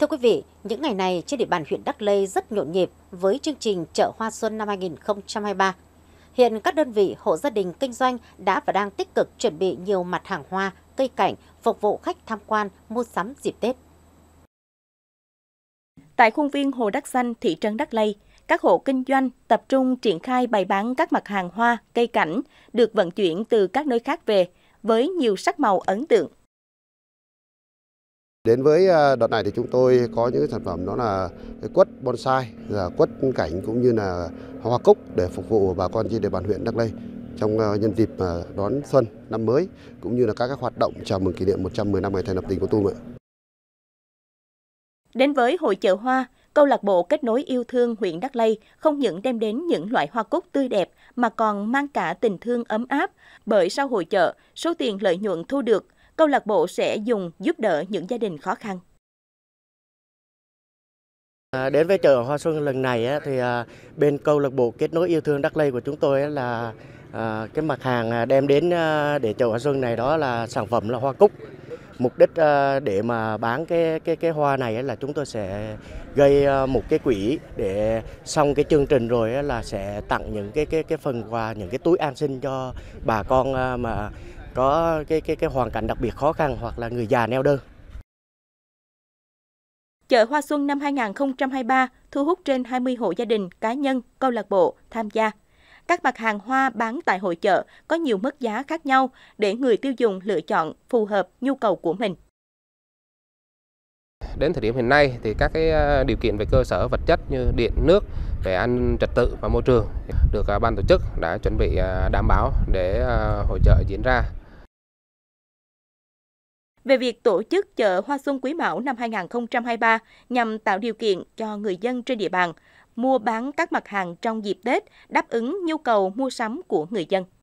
Thưa quý vị, những ngày này trên địa bàn huyện Đắc Lây rất nhộn nhịp với chương trình chợ hoa xuân năm 2023. Hiện các đơn vị hộ gia đình kinh doanh đã và đang tích cực chuẩn bị nhiều mặt hàng hoa, cây cảnh phục vụ khách tham quan mua sắm dịp Tết. Tại khuôn viên Hồ Đắc Xanh, thị trấn Đắc Lây, các hộ kinh doanh tập trung triển khai bày bán các mặt hàng hoa, cây cảnh được vận chuyển từ các nơi khác về với nhiều sắc màu ấn tượng. Đến với à, đợt này thì chúng tôi có những sản phẩm đó là quất bonsai, là quất cảnh cũng như là hoa cúc để phục vụ bà con trên địa bàn huyện Đắk Lây trong à, nhân dịp à, đón xuân năm mới cũng như là các, hoạt động chào mừng kỷ niệm 110 năm ngày thành lập tỉnh của tôi ạ. Đến với hội chợ hoa, câu lạc bộ kết nối yêu thương huyện Đắk Lây không những đem đến những loại hoa cúc tươi đẹp mà còn mang cả tình thương ấm áp, bởi sau hội chợ, số tiền lợi nhuận thu được câu lạc bộ sẽ dùng giúp đỡ những gia đình khó khăn. À, đến với chợ Hoa Xuân lần này thì à, bên câu lạc bộ kết nối yêu thương Đắk Lây của chúng tôi là à, cái mặt hàng đem đến để chợ Hoa Xuân này đó là sản phẩm là hoa cúc. Mục đích để mà bán cái cái cái hoa này là chúng tôi sẽ gây một cái quỹ để xong cái chương trình rồi là sẽ tặng những cái cái cái phần quà những cái túi an sinh cho bà con mà có cái cái cái hoàn cảnh đặc biệt khó khăn hoặc là người già neo đơn. Chợ Hoa Xuân năm 2023 thu hút trên 20 hộ gia đình, cá nhân, câu lạc bộ tham gia. Các mặt hàng hoa bán tại hội chợ có nhiều mức giá khác nhau để người tiêu dùng lựa chọn phù hợp nhu cầu của mình. Đến thời điểm hiện nay thì các cái à, điều kiện về cơ sở vật chất như điện, nước, về an ninh trật tự và môi trường được à, ban tổ chức đã chuẩn bị à, đảm bảo để hội chợ diễn ra về việc tổ chức chợ Hoa Xuân Quý Mão năm 2023 nhằm tạo điều kiện cho người dân trên địa bàn mua bán các mặt hàng trong dịp Tết, đáp ứng nhu cầu mua sắm của người dân.